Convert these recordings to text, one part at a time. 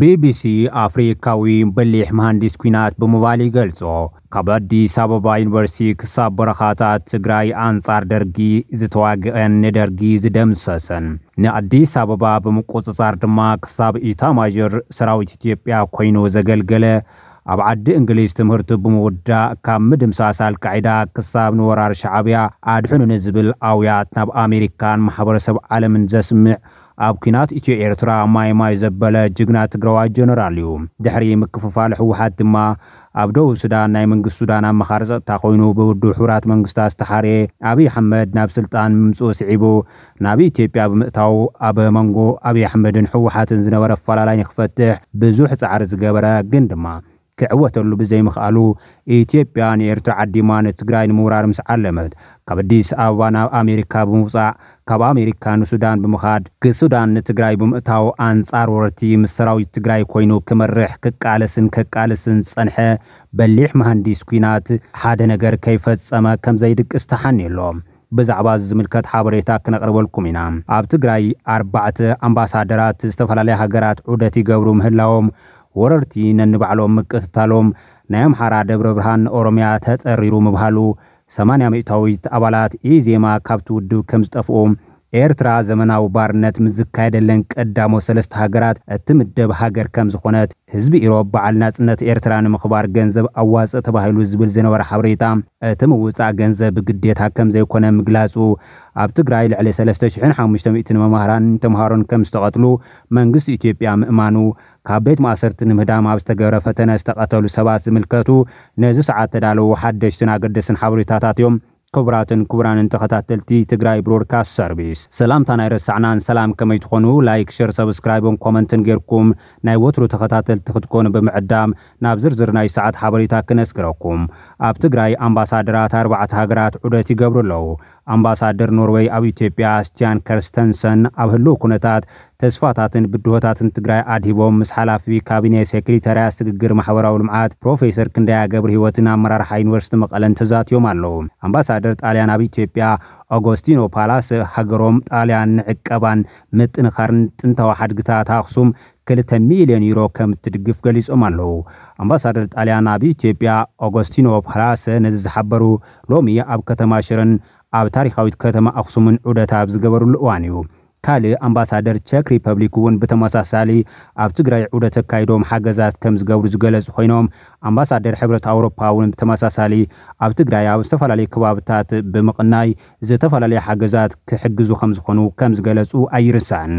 ቢቢሲ አፍሪካዊ በሊሕ መሐንዲስ ኩናት ብምባል ይገልጾ ካብ ኣዲስ ኣበባ ዩኒቨርሲቲ ክሳብ በረኻታት ትግራይ ኣንጻር ደርጊ ዝተዋግአን ንደርጊ ዝደምሰሰን ንኣዲስ ኣበባ ብምቁፅጻር ድማ ክሳብ ኢታማዦር ሰራዊት ኢትዮጵያ ኮይኑ ዘገልገለ ኣብ ዓዲ እንግሊዝ ትምህርቲ ብምውዳእ ካብ ምድምሳስ ኣልቃዒዳ ክሳብ ንወራር ሸዓብያ ኣድሕኑን ንዝብል ኣውያት ናብ ኣሜሪካን ማሕበረሰብ ዓለምን ዘስምዕ ኣብ ኩናት ኢትዮ ኤርትራ ማይ ማይ ዘበለ ጅግና ትግራዋይ ጀነራል እዩ ድሕሪ ምክፍፋል ሕወሓት ድማ ኣብ ደቡብ ሱዳን ናይ መንግስት ሱዳን ኣመኻሪ ፀጥታ ኮይኑ ብውድብ ሕራት መንግስታት ዝተሓርየ ኣብዪ ኣሕመድ ናብ ስልጣን ምምፅ ስዒቡ ናብ ኢትዮጵያ ብምእታው ኣብ መንጎ ኣብዪ ኣሕመድን ሕወሓትን ዝነበረ ኣፈላላይ ንክፈትሕ ብዙሕ ፃዕሪ ዝገበረ ግን ድማ ክዕወተሉ ብዘይምኽኣሉ ኢትዮጵያ ኤርትራ ዓዲማ ንትግራይ ንምውራር ምስ ዓለመት ካብ ኣዲስ ኣበባ ናብ ኣሜሪካ ብምውፃእ ካብ ኣሜሪካ ንሱዳን ብምኻድ ክሱዳን ንትግራይ ብምእታው ኣንጻር ወረርቲ ምስ ሰራዊት ትግራይ ኮይኑ ክመርሕ ክቃለስን ከቃልስን ዝጸንሐ በሊሕ መሃንዲስ ኩናት ሓደ ነገር ከይፈጸመ ከም ዘይድቅስ ተሓኒዩ ብዛዕባ ዝምልከት ሓበሬታ ክነቕርበልኩም ኢና ኣብ ትግራይ ኣርባዕተ ኣምባሳደራት ዝተፈላለየ ሃገራት ዑደት ይገብሩ ምህላዎም ወረርቲ ነንባዕሎም ምቅስታሎም ናይ ኣምሓራ ደብረ ብርሃን ኦሮምያ ተጠሪሩ ምብሃሉ 8 ሚእታዊት ኣባላት ኢዜማ ካብቲ ውድብ ከም ዝጠፍኡ ኤርትራ ዘመናዊ ባርነት ምስ ዝካየደለን ቀዳሞ ሰለስተ ሃገራት እትምደብ ሃገር ከም ዝኾነት ህዝቢ ኢሮብ በዓል ናጽነት ኤርትራ ንምኽባር ገንዘብ ኣዋፅእ ተባሂሉ ዝብል ዝነበረ ሓበሬታ እቲ ምውፃእ ገንዘብ ብግዴታ ከም ዘይኮነ ምግላጹ ኣብ ትግራይ ልዕሊ 3500 መምህራን ተምሃሮን ከም ዝተቐትሉ መንግስቲ ኢትዮጵያ ምእማኑ ካብ ቤት ማእሰርቲ ንምህዳም ኣብ ዝተገብረ ፈተነ ዝተቐተሉ ሰባት ዝምልከቱ ነዚ ሰዓት ተዳለዉ ሓደሽትን ኣገደስን ሓበሬታታት እዮም ክቡራትን ክቡራንን ተኸታተልቲ ትግራይ ብሮድካስት ሰርቪስ ሰላምታ ናይ ረሳዕናን ሰላም ከመይ ትኾኑ ላይክ ሽር ሰብስክራይብን ኮመንትን ጌርኩም ናይ ወትሩ ተኸታተልቲ ክትኮኑ ብምዕዳም ናብ ዝርዝር ናይ ሰዓት ሓበሬታ ክነስግረኩም ኣብ ትግራይ ኣምባሳደራት ኣርባዕተ ሃገራት ዑደት ይገብሩ ኣለዉ አምባሳደር ኖርዌይ ኣብ ኢትዮጵያ ስቲያን ከርስተንሰን ኣብ ህልው ኩነታት ተስፋታትን ብድሆታትን ትግራይ ኣድሂቦም ምስ ሓላፊ ካቢነ ሴክሬታርያት ስግግር ማሕበራዊ ልምዓት ፕሮፌሰር ክንዳያ ገብሪ ህይወትን ኣመራርሓ ዩኒቨርስቲ መቐለን ተዛትዮም ኣለዉ ኣምባሳደር ጣልያን ኣብ ኢትዮጵያ ኦጎስቲኖ ፓላስ ሃገሮም ጣልያን ንዕቀባን ምጥንኻርን ጥንታዊ ሓድግታት ኣኽሱም ክልተ ሚልዮን ዩሮ ከም እትድግፍ ገሊፆም ኣለዉ ኣምባሳደር ጣልያን ኣብ ኢትዮጵያ ኦጎስቲኖ ፓላስ ነዚ ዝሓበሩ ሎሚ ኣብ ከተማ ሽረን ኣብ ታሪካዊት ከተማ ኣኽሱምን ዑደት ኣብ ዝገበሩሉ እዋን እዩ ካልእ ኣምባሳደር ቸክ ሪፐብሊክ እውን ብተመሳሳሊ ኣብ ትግራይ ዑደት ኣካይዶም ሓገዛት ከም ዝገብሩ ዝገለጹ ኮይኖም ኣምባሳደር ሕብረት ኣውሮፓ እውን ብተመሳሳሊ ኣብ ትግራይ ኣብ ዝተፈላለዩ ከባብታት ብምቕናይ ዝተፈላለዩ ሓገዛት ክሕግዙ ከም ዝኾኑ ከም ዝገለጹ ኣይርሳን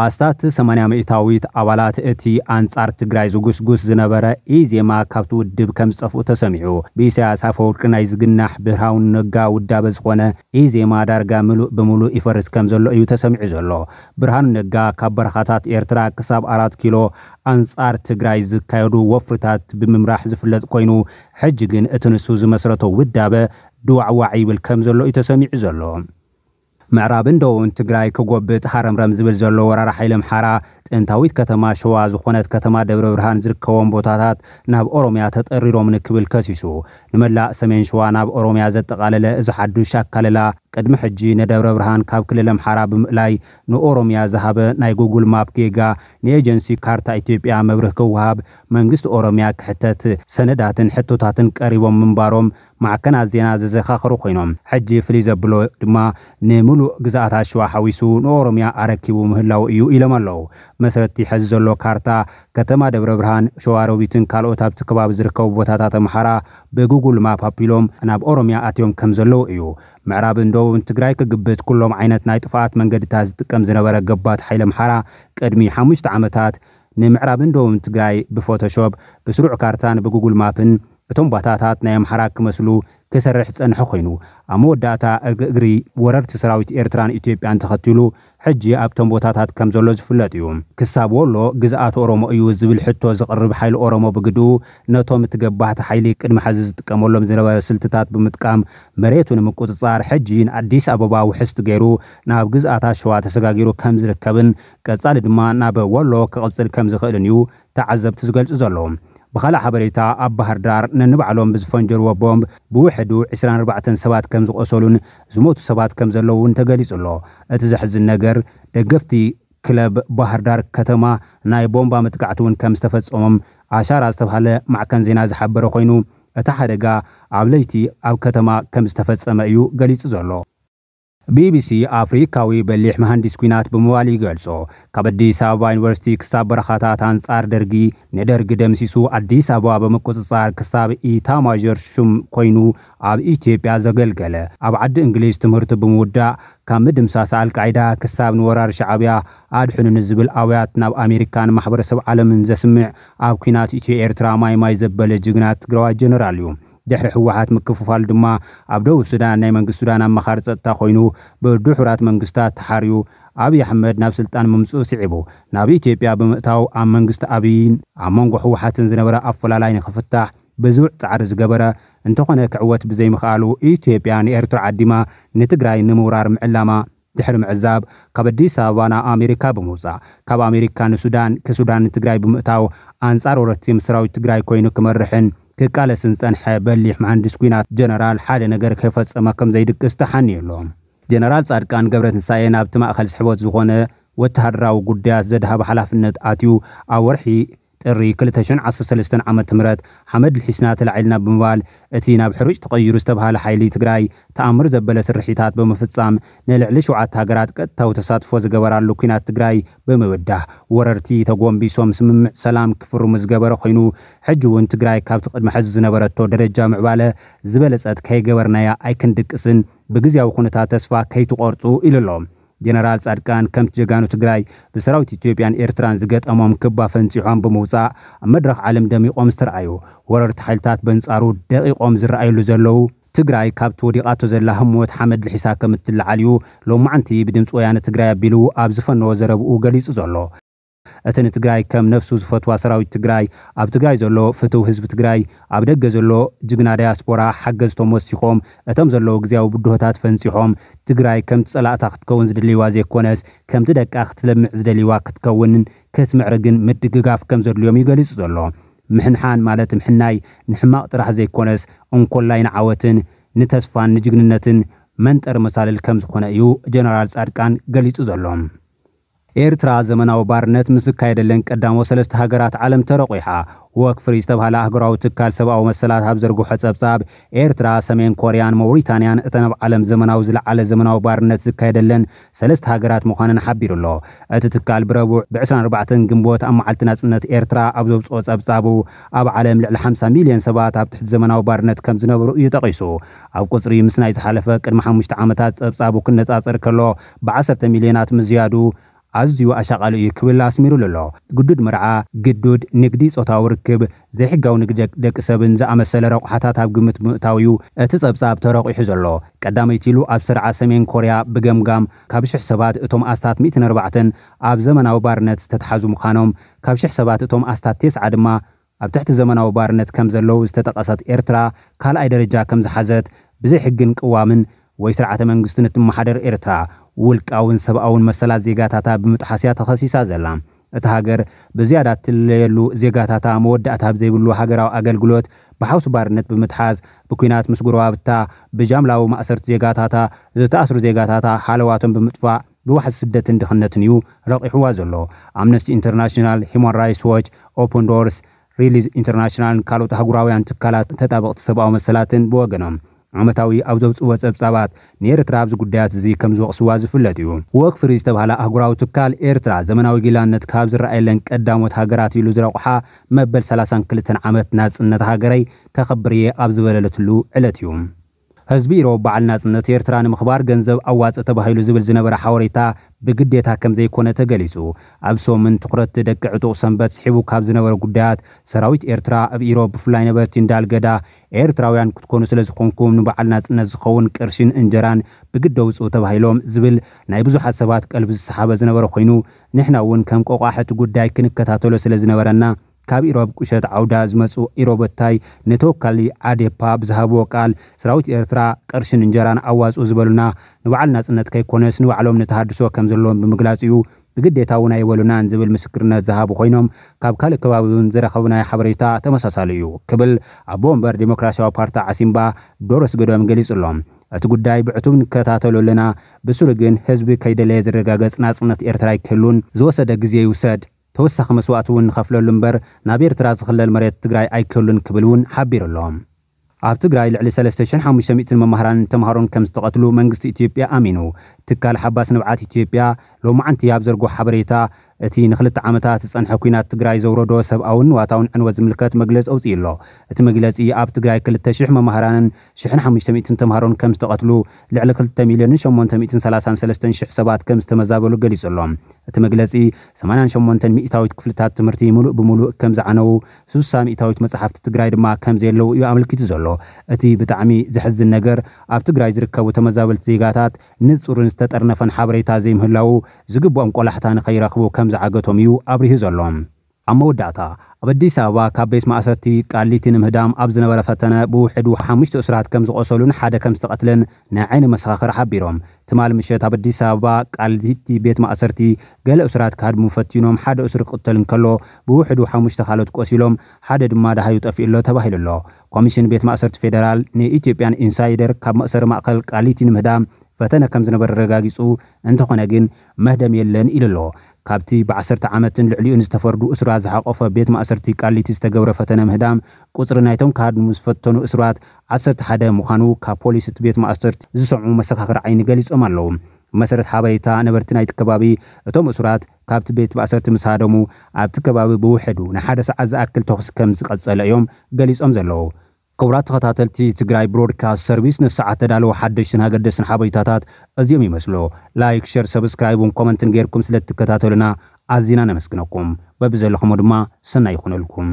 አስታት 8 ምእታዊት አባላት እቲ አንጻር ትግራይ ዝጉስጉስ ዝነበረ ኢዜማ ካብቲ ውድብ ከም ዝጠፍኡ ተሰሚዑ ብኢሳያስ ኣፈወርቂ ናይ ዝግናሕ ብርሃውን ነጋ ውዳበ ዝኾነ ኢዜማ ዳርጋ ምሉእ ብምሉእ ይፈርስ ከም ዘሎ እዩ ተሰሚዑ ዘሎ ብርሃኑ ነጋ ካብ በረኻታት ኤርትራ ክሳብ 4 ኪሎ ኣንጻር ትግራይ ዝካየዱ ወፍርታት ብምምራሕ ዝፍለጥ ኮይኑ ሕጂ ግን እቲ ንሱ ዝመስረቶ ውዳበ ድዋዕዋዕ ይብል ከም ዘሎ እዩ ተሰሚዑ ዘሎ ምዕራብን ደቡብን ትግራይ ክጎብጥ ሃረምረም ዝብል ዘሎ ወራራ ሓይሊ ኣምሓራ ጥንታዊት ከተማ ሸዋ ዝኾነት ከተማ ደብረ ብርሃን ዝርከቦም ቦታታት ናብ ኦሮምያ ተጠሪሮም ንክብል ከሲሱ ንመላእ ሰሜን ሸዋ ናብ ኦሮምያ ዘጠቓለለ እዚ ሓዱሽ ኣካለላ ቅድሚ ሕጂ ንደብረ ብርሃን ካብ ክልል ኣምሓራ ብምእላይ ንኦሮምያ ዝሃበ ናይ ጉግል ማፕ ጌጋ ንኤጀንሲ ካርታ ኢትዮጵያ መብርህ ክወሃብ መንግስቲ ኦሮምያ ክሕተት ሰነዳትን ሕቶታትን ቀሪቦም ምንባሮም ማዕከናት ዜና ዘዘኻኽሩ ኮይኖም ሕጂ ፍልይ ዘብሎ ድማ ንምሉእ ግዛኣት ኣሸዋ ሓዊሱ ንኦሮምያ ኣረኪቡ ምህላው እዩ ኢሎም ኣለዉ መሰረቲ ሕዚ ዘሎ ካርታ ከተማ ደብረ ብርሃን ሸዋሮቢትን ካልኦት ኣብቲ ከባቢ ዝርከቡ ቦታታት ኣምሓራ ብጉጉል ማፕ ኣቢሎም ናብ ኦሮምያ ኣትዮም ከም ዘለዉ እዩ ምዕራብን ደቡብን ትግራይ ክግብት ኩሎም ዓይነት ናይ ጥፋኣት መንገድታት ዝጥቀም ዝነበረ ገባት ሓይለ ኣምሓራ ቅድሚ ሓሙሽተ ዓመታት ንምዕራብን ደቡብን ትግራይ ብፎቶሾፕ ብስሩዕ ካርታን ብጉጉል ማፕን እቶም ባታታት ናይ ኣምሓራ ክመስሉ ክሰርሕ ፀንሐ ኮይኑ ኣብ መወዳእታ እግሪ ወረርቲ ሰራዊት ኤርትራን ኢትዮጵያን ተኸትሉ ሕጂ ኣብቶም ቦታታት ከም ዘሎ ዝፍለጥ እዩ ክሳብ ወሎ ግዝኣት ኦሮሞ እዩ ዝብል ሕቶ ዝቕርብ ሓይሊ ኦሮሞ ብግድኡ ነቶም እትገባህቲ ሓይሊ ቅድሚ ሕዚ ዝጥቀመሎም ዝነበረ ስልትታት ብምጥቃም መሬቱ ንምቁፅፃር ሕጂ ንኣዲስ ኣበባ ውሕስቲ ገይሩ ናብ ግዝኣታት ሸዋ ተሰጋጊሩ ከም ዝርከብን ቀጻሊ ድማ ናብ ወሎ ክቕፅል ከም ዝኽእልን እዩ ተዓዘብቲ ዝገልጹ ዘሎ ብኻልእ ሓበሬታ ኣብ ባህር ዳር ነንባዕሎም ብዝፈንጀርዎ ቦምብ ብውሕዱ 24 ሰባት ከም ዝቆሰሉን ዝሞቱ ሰባት ከም ዘለዉ እውን ተገሊጹ ኣሎ እቲ ዘሕዝን ነገር ደገፍቲ ክለብ ባህር ዳር ከተማ ናይ ቦምባ ምጥቃዕቲ እውን ከም ዝተፈጸሞም ኣሻራ ዝተባሃለ ማዕከን ዜና ዝሓበረ ኮይኑ እቲ ሓደጋ ኣብ ለይቲ ኣብ ከተማ ከም ዝተፈጸመ እዩ ገሊጹ ዘሎ ቢቢሲ አፍሪካዊ በሊሕ መሃንዲስ ኩናት ብምባል ይገልጾ ካብ ኣዲስ ኣበባ ዩኒቨርሲቲ ክሳብ በረኻታት ኣንጻር ደርጊ ንደርጊ ደምሲሱ ኣዲስ ኣበባ በምቁፅጻር ክሳብ ኢታማዦር ሹም ኮይኑ ኣብ ኢትዮጵያ ዘገልገለ ኣብ ዓዲ እንግሊዝ ትምህርቲ ብምውዳእ ካብ ምድምሳስ ኣልቃዒዳ ክሳብ ንወራር ሻዕብያ ኣድሕኑን ዝብል ኣውያት ናብ ኣሜሪካ ንማሕበረሰብ ዓለምን ዘስምዕ ኣብ ኩናት ኢትዮ ኤርትራ ማይ ዘበለ ጅግናት ትግራዋ ጀነራል እዩ ድሕሪ ሕወሓት ምክፍፋሉ ድማ ኣብ ደቡብ ሱዳን ናይ መንግስት ሱዳን ኣመኻሪ ፀጥታ ኮይኑ ብድሑራት መንግስትታት ተሓርዩ ኣብዪ ኣሕመድ ናብ ስልጣን ምምፁእ ስዒቡ ናብ ኢትዮጵያ ብምእታው ኣብ መንግስቲ ኣብይን ኣብ መንጎ ሕወሓትን ዝነበረ ኣፈላላይ ንኽፍታሕ ብዙዕ ፃዕሪ ዝገበረ እንተኾነ ክዕወት ብዘይምኽኣሉ ኢትዮጵያ ንኤርትራ ዓዲማ ንትግራይ ንምውራር ምዕላማ ድሕሪ ምዕዛብ ካብ ኣዲስ ኣበባ ናብ ኣሜሪካ ብምውፃእ ካብ ኣሜሪካ ንሱዳን ክሱዳን ንትግራይ ብምእታው ኣንጻር ወረርቲ ምስራዊት ትግራይ ኮይኑ ክመርሕን كقال سنسان حبل مهندس كوينات جنرال حاله نغر كفص ما كم زيد قستحن يلوم جنرال صادقان غبرت ساينا ابتما خلص حبوت زونه وتهدراو غديا زدها بحلافنت اتيو اورحي ጥሪ 213 ዓ ም ሓመድ ልሒስና ተላዒልና ብምባል እቲ ናብ ሕሩጭ ተቐይሩ ዝተባሃለ ሓይሊ ትግራይ ተኣምር ዘበለ ስርሒታት ብምፍጻም ንልዕሊ ሸውዓተ ሃገራት ቀጥታዊ ተሳትፎ ዝገበራሉ ኩናት ትግራይ ብምብዳህ ወረርቲ ተጎንቢሶም ስምምዕ ሰላም ክፍርሙ ዝገበረ ኮይኑ ሕጂ እውን ትግራይ ካብቲ ቅድሚ ሕዚ ዝነበረቶ ደረጃ ምዕባለ ዝበለፀት ከይገበርናያ ኣይክንድቅስን ብግዜያዊ ኩነታት ተስፋ ከይትቆርፁ ኢሉ ኣሎ ጀነራል ጻድቃን ከምቲ ጀጋኑ ትግራይ ብሰራዊት ኢትዮጵያን ኤርትራን ዝገጠሞም ክባ ፈንፂሖም ብምውፃእ ኣብ መድረኽ ዓለም ደሚቖም ዝተረኣዩ ወረርቲ ሓይልታት በንጻሩ ደቂቖም ዝረኣዩሉ ዘለዉ ትግራይ ካብቲ ወዲቓቶ ዘላ ህሞት ሓመድ ልሒሳ ከም እትለዓል እዩ ሎማዓንቲ ብድምፂ ወያነ ትግራይ ኣቢሉ ኣብ ዝፈነዎ ዘረብኡ ገሊጹ ዘሎ እትን ትግራይ ከም ነፍሱ ዝፈትዋ ሰራዊት ትግራይ ኣብ ትግራይ ዘሎ ፍትው ህዝቢ ትግራይ ኣብ ደገ ዘሎ ጅግና ዳያስፖራ ሓገዝቶም ወሲኾም እቶም ዘለዉ ግዜያዊ ብድሆታት ፈንፂሖም ትግራይ ከምቲ ጸላእታ ክትከውን ዝደልይዋ ዘይኮነስ ከምቲ ደቃ ክትለምዕ ዝደልይዋ ክትከውንን ከትምዕርግን ምድግጋፍ ከም ዘድልዮም እዩ ዘሎ ምሕንሓን ማለት ምሕናይ ንሕማቕ ጥራሕ ዘይኮነስ እንኮላይ ንዓወትን ንተስፋን ንጅግንነትን መንጠር መሳልል ከም ዝኾነ እዩ ጀነራል ጻድቃን ገሊጹ ዘሎም ኤርትራ ዘመናዊ ባርነት ምስ ካየደለን ቀዳሞ ሰለስተ ሃገራት ዓለም ተረቑሓ ወክፍሪ ዝተባህለ ኣህጉራዊ ትካል ሰብኣዊ መሰላት ኣብ ዘርግሖ ጸብጻብ ኤርትራ ሰሜን ኮርያን መውሪታንያን እተን ኣብ ዓለም ዘመናዊ ዝለዓለ ዘመናዊ ባርነት ዝካየደለን ሰለስተ ሃገራት ምዃነን ሓቢሩ ኣሎ እቲ ትካል ብረቡዕ ብ24 ግንቦት ኣብ መዓልቲ ናጽነት ኤርትራ ኣብ ዘብፅኦ ጸብጻቡ ኣብ ዓለም ልዕሊ 50 ሚልዮን ሰባት ኣብ ትሕቲ ዘመናዊ ባርነት ከም ዝነበሩ እዩ ጠቒሱ ኣብ ቁፅሪ ምስ ናይ ዝሓለፈ ቅድሚ 5 ዓመታት ጸብጻቡ ክነጻጽር ከሎ ብ10 ሚልዮናት ምዝያዱ ኣዝዩ ኣሻቓሊ እዩ ክብል ኣስሚሩ ዘሎ ግዱድ ምርዓ ግዱድ ንግዲ ፆታዊ ርክብ ዘይሕጋዊ ንግዲ ደቂ ሰብን ዝኣመሰለ ረቑሓታት ኣብ ግምት ምእታው እዩ እቲ ጸብጻብ ተረቑሑ ዘሎ ቀዳመይቲ ኢሉ ኣብ ስርዓ ሰሜን ኮርያ ብገምጋም ካብ ሽሕ ሰባት እቶም ኣስታት 14 ኣብ ዘመናዊ ባርነት ዝተተሓዙ ምዃኖም ካብ ሽሕ ሰባት እቶም ኣስታት ቴስዓ ድማ ኣብ ትሕቲ ዘመናዊ ባርነት ከም ዘለዉ ዝተጠቐሰት ኤርትራ ካልኣይ ደረጃ ከም ዝሓዘት ብዘይ ሕግን ቅዋምን ወይ ስርዓተ መንግስቲ ንትመሓደር ኤርትራ ውልቃውን ሰብኣውን መሰላት ዜጋታታ ብምጥሓስያ ተኸሲሳ ዘላ እቲ ሃገር ብዝያዳ እትለየሉ ዜጋታታ መወዳእታ ብዘይብሉ ሃገራዊ ኣገልግሎት ብሓውሲ ባርነት ብምትሓዝ ብኩናት ምስ ጉረባብታ ብጃምላዊ ማእሰርቲ ዜጋታታ ዝተኣስሩ ዜጋታታ ሓለዋቶም ብምጥፋእ ብዋሕዚ ስደትን ድኽነትን እዩ ረቂሕዋ ዘሎ ኣምነስቲ ኢንተርናሽናል ሂማን ራይትስ ዎች ኦፕን ዶርስ ሪሊዝ ኢንተርናሽናልን ካልኦት ኣህጉራውያን ትካላት ተጣበቕቲ ሰብኣዊ መሰላትን ብወገኖም ዓመታዊ ኣብ ዘውፅዎ ፀብጻባት ንኤርትራ ኣብዚ ጉዳያት እዚ ከም ዝወቕስዋ ዝፍለጥ እዩ ወክ ፍሪ ዝተባሃለ ኣህጉራዊ ትካል ኤርትራ ዘመናዊ ጊላነት ካብ ዝረኣየለን ቀዳሞት ሃገራት ኢሉ ዝረቑሓ መበል 32 ዓመት ናጽነት ሃገረይ ከኸብር እየ ኣብ ዝበለለትሉ ዕለት እዩ ህዝቢ ኢሮብ በዓል ናጽነት ኤርትራ ንምኽባር ገንዘብ ኣዋፅእ ተባሂሉ ዝብል ዝነበረ ሓወሬታ ብግዴታ ከም ዘይኮነ ተገሊጹ ኣብ ሶምን ትኩረት ደቂ ዕጡቕ ሰንበት ስሒቡ ካብ ዝነበረ ጉዳያት ሰራዊት ኤርትራ ኣብ ኢሮብ ብፍላይ ነበርቲ እንዳልገዳ ኤርትራውያን ክትኮኑ ስለ ዝኾንኩም ንበዓል ናጽነት ዝኸውን ቅርሽን እንጀራን ብግደ ውፅኡ ተባሂሎም ዝብል ናይ ብዙሓት ሰባት ቀልቢ ዝሰሓበ ዝነበረ ኮይኑ ንሕና እውን ከም ቆቋሕቲ ጉዳይ ክንከታተሎ ስለ ዝነበረና ካብ ኢሮብ ቁሸት ዓውዳ ዝመፁ ኢሮበታይ ንተወካሊ ኣዴፓ ብዝሃብዎ ቃል ሰራዊት ኤርትራ ቅርሽን እንጀራን ኣዋፅኡ ዝበሉና ንባዕል ናፅነት ከይኮነስ ንባዕሎም ንተሃድሶ ከም ዘለዎም ብምግላፅ እዩ ብግዴታ እውን ኣይበሉናን ዝብል ምስክርነት ዝሃቡ ኮይኖም ካብ ካልእ ከባቢ እውን ዝረኸብናይ ሓበሬታ ተመሳሳሊ እዩ ክብል ኣቦ ወንበር ዲሞክራስያዊ ፓርቲ ዓሲምባ ዶሮስ ገዶም ገሊጹ ኣሎም እቲ ጉዳይ ብዕቱብ ንከታተሉ ኣለና ብሱሩ ግን ህዝቢ ከይደለየ ዝረጋገፅ ናፅነት ኤርትራ ይክህሉን ዝወሰደ ግዜ ይውሰድ ተወሳኺ መስዋእቲ እውን ንኸፍለሉ እምበር ናብ ኤርትራ ዝኽለል መሬት ትግራይ ኣይከሉን ክብል እውን ሓቢሩ ኣሎም ኣብ ትግራይ ልዕሊ 3500 መምሃራንን ተምሃሮን ከም ዝተቐትሉ መንግስቲ ኢትዮጵያ ኣሚኑ ትካል ሓባስ ንብዓት ኢትዮጵያ ሎማዓንቲ ኣብ ዘርጎ ሓበሬታ እቲ ንክልተ ዓመታት ዝፀንሐ ኩናት ትግራይ ዘውረዶ ሰብኣውን ዋታውን ዕንወት ዝምልከት መግለፂ ኣውፅኢ ኣሎ እቲ መግለፂ ኣብ ትግራይ 2,000 መምሃራንን 1,500 ተምሃሮን ከም ዝተቐትሉ ልዕሊ 2,833,000 ሰባት ከም ዝተመዛበሉ ገሊጹ ኣሎ እቲ መግለፂ 88 ሚእታዊት ክፍልታት ትምህርቲ ሙሉእ ብሙሉእ ከም ዝዓነው 60 ሚእታዊት መፅሓፍቲ ትግራይ ድማ ከም ዘየለው እዩ ኣመልኪቱ ዘሎ እቲ ብጣዕሚ ዘሕዝን ነገር ኣብ ትግራይ ዝርከቡ ተመዛበልቲ ዜጋታት ንፁርን ዝተጠርነፈን ሓበሬታ ዘይምህላው ዝግብኦም ቆላሕታ ንኸይረኽቡ ከም ዝዓገቶም እዩ ኣብሪሁ ዘሎ ኣብ መወዳእታ ኣብ ኣዲስ ኣበባ ካብ ቤት ማእሰርቲ ቃሊቲ ንምህዳም ኣብ ዝነበረ ፈተነ ብውሕዱ ሓሙሽተ እስራት ከም ዝቆሰሉን ሓደ ከም ዝተቐትለን ናይ ዓይኒ መሰኻኽር ሓቢሮም ትማል ምሸት ኣብ ኣዲስ ኣበባ ቃሊቲ ቤት ማእሰርቲ ገለ እስራት ካድሙ ፈቲኖም ሓደ እስሪ ክቕተል እንከሎ ብውሕዱ ሓሙሽተ ካልኦት ቆሲሎም ሓደ ድማ ድሃዩ ጠፊኡሎ ተባሂሉ ኣሎ ኮሚሽን ቤት ማእሰርቲ ፌደራል ንኢትዮጵያን ኢንሳይደር ካብ መእሰሪ ማእከል ቃሊቲ ንምህዳም ፈተነ ከም ዝነበረ ረጋጊፁ እንተኾነ ግን መህደም የለን ኢሉ ኣሎ ካብቲ ብዓሰርተ ዓመትን ልዕሊኡን ዝተፈርዱ እስራ ዝሓቆፈ ቤት ማእሰርቲ ቃሊቲ ዝተገብረ ፈተነ ምህዳም ቁፅሪ ናይቶም ካሃድሙ ዝፈተኑ እስራት 11 ምዃኑ ካብ ፖሊስ እቲ ቤት ማእሰርቲ ዝሰምዑ መሰኻኽሪ ዓይኒ ገሊፆም ኣለዉ መሰረት ሓበሬታ ነበርቲ ናይቲ ከባቢ እቶም እሱራት ካብቲ ቤት ማእሰርቲ ምስ ሃደሙ ኣብቲ ከባቢ ብውሕዱ ንሓደ ሰዓት ዝኣክል ተኹስ ከም ዝቐጸለ እዮም ገሊፆም ዘለዉ ክቡራት ተኸታተልቲ ትግራይ ብሮድካስት ሰርቪስ ንሰዓት ተዳለዉ ሓደሽትን ሃገደስን ሓበሬታታት እዚኦም ይመስሉ። ላይክ፣ ሸር፣ ሰብስክራይብን ኮመንትን ጌርኩም ትከታተሉና ኣዝና ነመስግነኩም። በቢ ዘለኹሞ ድማ ሰናይ ይኹነልኩም።